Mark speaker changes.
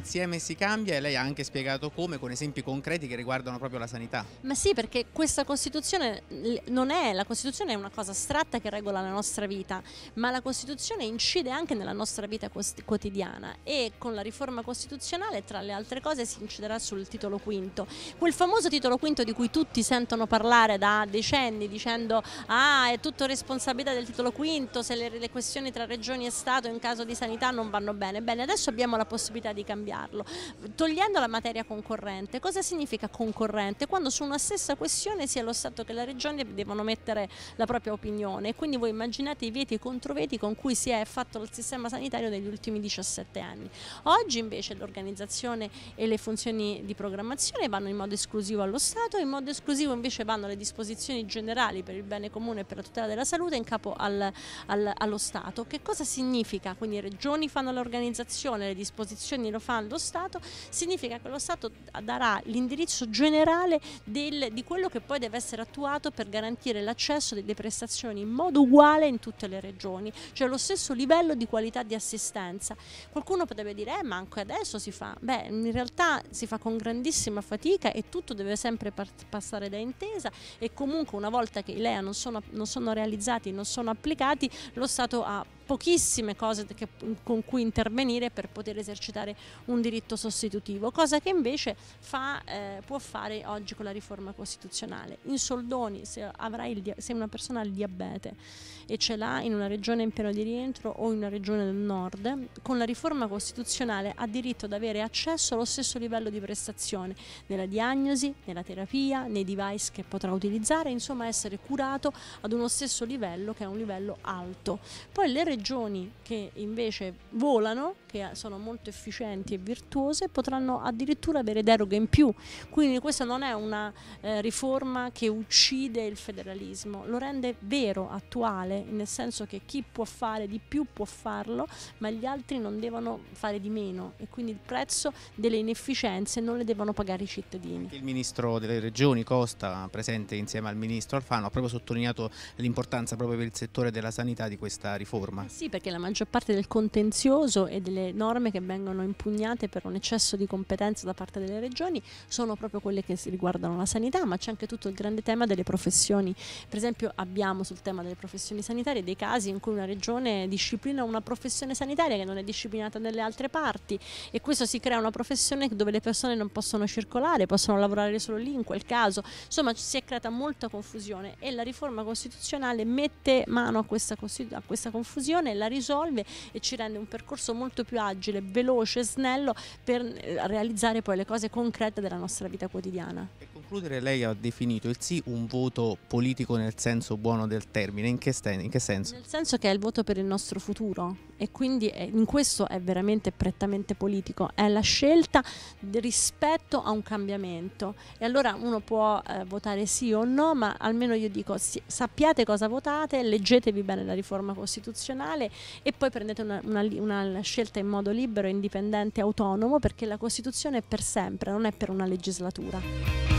Speaker 1: insieme si cambia e lei ha anche spiegato come con esempi concreti che riguardano proprio la sanità.
Speaker 2: Ma sì, perché questa Costituzione non è, la Costituzione è una cosa astratta che regola la nostra vita, ma la Costituzione incide anche nella nostra vita quotidiana e con la riforma costituzionale tra le altre cose si inciderà sul titolo quinto, quel famoso titolo quinto di cui tutti sentono parlare da decenni dicendo ah è tutto responsabilità del titolo quinto se le, le questioni tra regioni e Stato in caso di sanità non vanno bene. Bene, adesso abbiamo la possibilità di cambiare cambiarlo. Togliendo la materia concorrente, cosa significa concorrente? Quando su una stessa questione sia lo Stato che la Regione devono mettere la propria opinione. Quindi voi immaginate i veti e i controveti con cui si è fatto il sistema sanitario negli ultimi 17 anni. Oggi invece l'organizzazione e le funzioni di programmazione vanno in modo esclusivo allo Stato in modo esclusivo invece vanno le disposizioni generali per il bene comune e per la tutela della salute in capo al, al, allo Stato. Che cosa significa? Quindi le regioni fanno l'organizzazione, le disposizioni lo fanno fa lo Stato, significa che lo Stato darà l'indirizzo generale del, di quello che poi deve essere attuato per garantire l'accesso delle prestazioni in modo uguale in tutte le regioni, cioè lo stesso livello di qualità di assistenza. Qualcuno potrebbe dire, eh, ma anche adesso si fa. Beh, in realtà si fa con grandissima fatica e tutto deve sempre passare da intesa e comunque una volta che i LEA non sono, non sono realizzati, non sono applicati, lo Stato ha pochissime cose che, con cui intervenire per poter esercitare un diritto sostitutivo, cosa che invece fa, eh, può fare oggi con la riforma costituzionale. In soldoni, se, il, se una persona ha il diabete e ce l'ha in una regione in pieno di rientro o in una regione del nord, con la riforma costituzionale ha diritto ad avere accesso allo stesso livello di prestazione nella diagnosi, nella terapia, nei device che potrà utilizzare, insomma essere curato ad uno stesso livello che è un livello alto. Poi le regioni regioni che invece volano, che sono molto efficienti e virtuose, potranno addirittura avere deroghe in più. Quindi questa non è una eh, riforma che uccide il federalismo, lo rende vero, attuale, nel senso che chi può fare di più può farlo, ma gli altri non devono fare di meno e quindi il prezzo delle inefficienze non le devono pagare i cittadini.
Speaker 1: Il ministro delle regioni Costa, presente insieme al ministro Alfano, ha proprio sottolineato l'importanza proprio per il settore della sanità di questa riforma. Sì,
Speaker 2: perché la maggior parte del contenzioso e delle norme che vengono impugnate per un eccesso di competenza da parte delle regioni sono proprio quelle che riguardano la sanità, ma c'è anche tutto il grande tema delle professioni. Per esempio abbiamo sul tema delle professioni sanitarie dei casi in cui una regione disciplina una professione sanitaria che non è disciplinata nelle altre parti e questo si crea una professione dove le persone non possono circolare, possono lavorare solo lì in quel caso. Insomma, si è creata molta confusione e la riforma costituzionale mette mano a questa, a questa confusione situazione, la risolve e ci rende un percorso molto più agile, veloce, snello per eh, realizzare poi le cose concrete della nostra vita quotidiana
Speaker 1: concludere, lei ha definito il sì un voto politico nel senso buono del termine. In che, in che, senso? Nel
Speaker 2: senso che è il voto per il nostro futuro e quindi è, eh, in questo è veramente prettamente politico, è la scelta rispetto a un cambiamento. E allora uno può eh, votare sì o no, ma almeno io dico sì, sappiate cosa votate, leggetevi bene la riforma costituzionale e poi prendete una, una, una scelta in modo libero, indipendente, autonomo, perché la Costituzione è per sempre, non è per una legislatura.